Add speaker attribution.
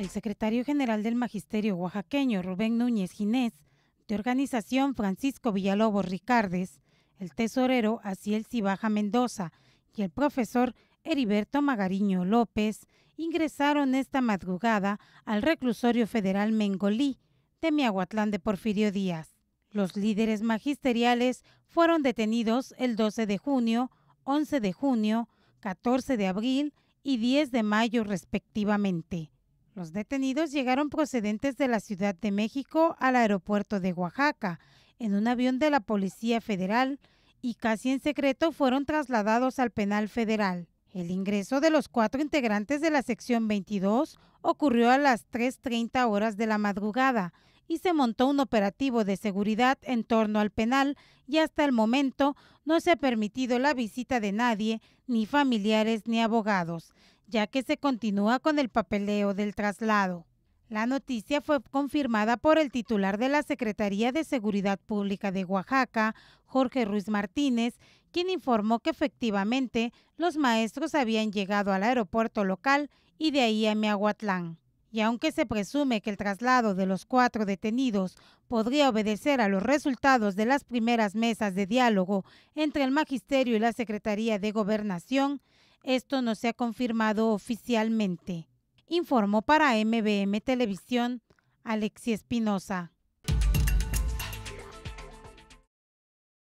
Speaker 1: El secretario general del Magisterio oaxaqueño, Rubén Núñez Ginés, de organización Francisco Villalobos Ricardes, el tesorero Asiel Cibaja Mendoza y el profesor Heriberto Magariño López ingresaron esta madrugada al reclusorio federal Mengolí de Miahuatlán de Porfirio Díaz. Los líderes magisteriales fueron detenidos el 12 de junio, 11 de junio, 14 de abril y 10 de mayo respectivamente. Los detenidos llegaron procedentes de la Ciudad de México al aeropuerto de Oaxaca en un avión de la Policía Federal y casi en secreto fueron trasladados al penal federal. El ingreso de los cuatro integrantes de la sección 22 ocurrió a las 3.30 horas de la madrugada y se montó un operativo de seguridad en torno al penal y hasta el momento no se ha permitido la visita de nadie, ni familiares ni abogados, ya que se continúa con el papeleo del traslado. La noticia fue confirmada por el titular de la Secretaría de Seguridad Pública de Oaxaca, Jorge Ruiz Martínez, quien informó que efectivamente los maestros habían llegado al aeropuerto local y de ahí a Miahuatlán. Y aunque se presume que el traslado de los cuatro detenidos podría obedecer a los resultados de las primeras mesas de diálogo entre el Magisterio y la Secretaría de Gobernación, esto no se ha confirmado oficialmente. Informó para MBM Televisión Alexi Espinosa.